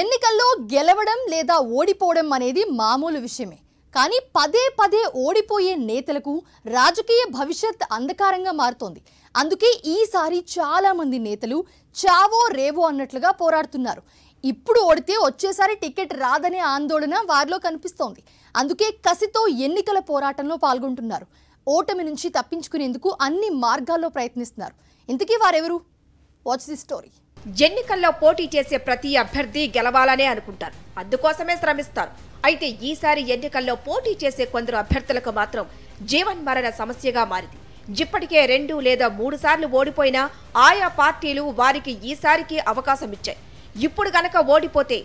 ఎన్నికల్లో గెలవడం లేదా ఓడిపోవడం అనేది మామూలు విషయమే కానీ పదే పదే ఓడిపోయే నేతలకు రాజకీయ భవిష్యత్ అంధకారంగా మారుతోంది అందుకే ఈసారి చాలామంది నేతలు చావో రేవో అన్నట్లుగా పోరాడుతున్నారు ఇప్పుడు ఓడితే వచ్చేసారి టికెట్ రాదనే ఆందోళన వారిలో కనిపిస్తోంది అందుకే కసితో ఎన్నికల పోరాటంలో పాల్గొంటున్నారు ఓటమి నుంచి తప్పించుకునేందుకు అన్ని మార్గాల్లో ప్రయత్నిస్తున్నారు ఇంతకీ వారెవరు వాచ్ ది స్టోరీ ఎన్నికల్లో పోటీ చేసే ప్రతి అభ్యర్థి గెలవాలనే అనుకుంటారు అందుకోసమే శ్రమిస్తారు అయితే ఈసారి ఎన్నికల్లో పోటీ చేసే కొందరు అభ్యర్థులకు మాత్రం జీవన్ మరణ సమస్యగా మారింది ఇప్పటికే రెండు లేదా మూడు సార్లు ఓడిపోయినా ఆయా పార్టీలు వారికి ఈసారికి అవకాశం ఇచ్చాయి ఇప్పుడు గనక ఓడిపోతే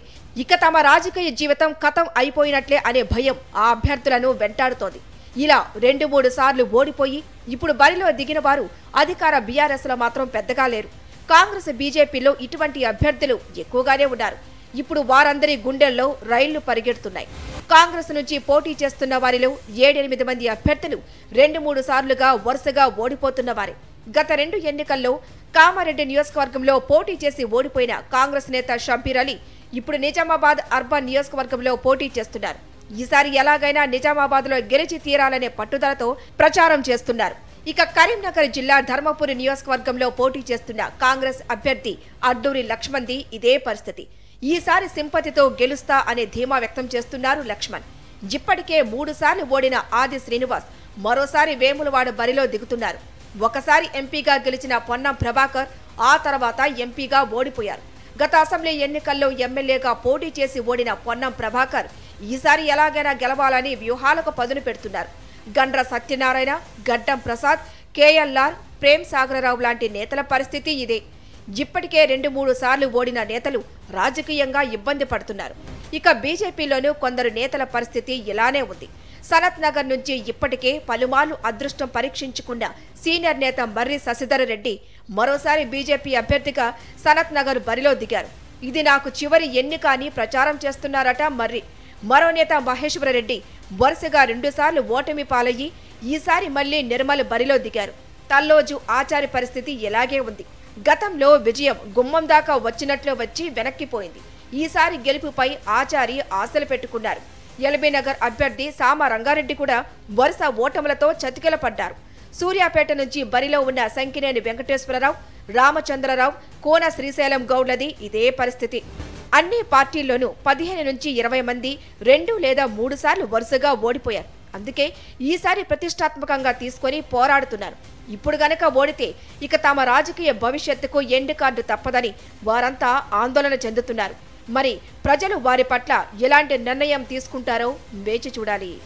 ఇక తమ రాజకీయ జీవితం కథం అయిపోయినట్లే అనే భయం ఆ అభ్యర్థులను వెంటాడుతోంది ఇలా రెండు మూడు సార్లు ఓడిపోయి ఇప్పుడు బరిలో దిగిన వారు అధికార బీఆర్ఎస్లో మాత్రం పెద్దగా లేరు కాంగ్రెస్ బీజేపీలో ఇటువంటి అభ్యర్థులు ఎక్కువగానే ఉన్నారు ఇప్పుడు వారందరి గుండెల్లో రైళ్లు పరిగెడుతున్నాయి కాంగ్రెస్ నుంచి పోటీ చేస్తున్న వారిలో ఏడెనిమిది మంది అభ్యర్థులు రెండు మూడు సార్లుగా వరుసగా ఓడిపోతున్న వారే గత రెండు ఎన్నికల్లో కామారెడ్డి నియోజకవర్గంలో పోటీ చేసి ఓడిపోయిన కాంగ్రెస్ నేత షంపీర్ అలీ ఇప్పుడు నిజామాబాద్ అర్బన్ నియోజకవర్గంలో పోటీ చేస్తున్నారు ఈసారి ఎలాగైనా నిజామాబాద్లో గెలిచి తీరాలనే పట్టుదలతో ప్రచారం చేస్తున్నారు ఇక కరీంనగర్ జిల్లా ధర్మపురి నియోజకవర్గంలో పోటీ చేస్తున్న కాంగ్రెస్ అభ్యర్థి అడ్డూరి లక్ష్మణ్ది ఇదే పరిస్థితి ఈసారి సింపతితో గెలుస్తా అనే ధీమా వ్యక్తం చేస్తున్నారు లక్ష్మణ్ ఇప్పటికే మూడుసార్లు ఓడిన ఆది శ్రీనివాస్ మరోసారి వేములవాడ బరిలో దిగుతున్నారు ఒకసారి ఎంపీగా గెలిచిన పొన్నం ప్రభాకర్ ఆ తర్వాత ఎంపీగా ఓడిపోయారు గత అసెంబ్లీ ఎన్నికల్లో ఎమ్మెల్యేగా పోటీ చేసి ఓడిన పొన్నం ప్రభాకర్ ఈసారి ఎలాగైనా గెలవాలని వ్యూహాలకు పదును పెడుతున్నారు గండ్ర సత్యనారాయణ గడ్డం ప్రసాద్ కేఎల్ఆర్ ప్రేమ్ సాగరరావు లాంటి నేతల పరిస్థితి ఇదే ఇప్పటికే రెండు మూడు సార్లు ఓడిన నేతలు రాజకీయంగా ఇబ్బంది పడుతున్నారు ఇక బీజేపీలోనూ కొందరు నేతల పరిస్థితి ఇలానే ఉంది సనత్ నగర్ నుంచి ఇప్పటికే పలుమార్లు అదృష్టం పరీక్షించుకున్న సీనియర్ నేత మర్రి శశిధర్ రెడ్డి మరోసారి బీజేపీ అభ్యర్థిగా సనత్ నగర్ బరిలో దిగారు ఇది నాకు చివరి ఎన్నిక అని ప్రచారం చేస్తున్నారట మర్రి మరో నేత మహేశ్వరరెడ్డి వరుసగా రెండుసార్లు ఓటమి పాలయ్యి ఈసారి మళ్లీ నిర్మల్ బరిలో దిగారు తల్లోజు ఆచారి పరిస్థితి ఎలాగే ఉంది గతంలో విజయం గుమ్మం దాకా వచ్చినట్లు వచ్చి వెనక్కిపోయింది ఈసారి గెలుపుపై ఆచారి ఆశలు పెట్టుకున్నారు ఎల్బీ నగర్ అభ్యర్థి సామ రంగారెడ్డి కూడా వరుస ఓటములతో చతికిల పడ్డారు సూర్యాపేట నుంచి బరిలో ఉన్న సంకినేని వెంకటేశ్వరరావు రామచంద్రరావు కోన శ్రీశైలం గౌడ్లది ఇదే పరిస్థితి అన్ని పార్టీల్లోనూ పదిహేను నుంచి ఇరవై మంది రెండు లేదా మూడు సార్లు వరుసగా ఓడిపోయారు అందుకే ఈసారి ప్రతిష్టాత్మకంగా తీసుకొని పోరాడుతున్నారు ఇప్పుడు గనక ఓడితే ఇక తమ రాజకీయ భవిష్యత్తుకు ఎండు కార్డు తప్పదని వారంతా ఆందోళన చెందుతున్నారు మరి ప్రజలు వారి పట్ల ఎలాంటి నిర్ణయం తీసుకుంటారో వేచి చూడాలి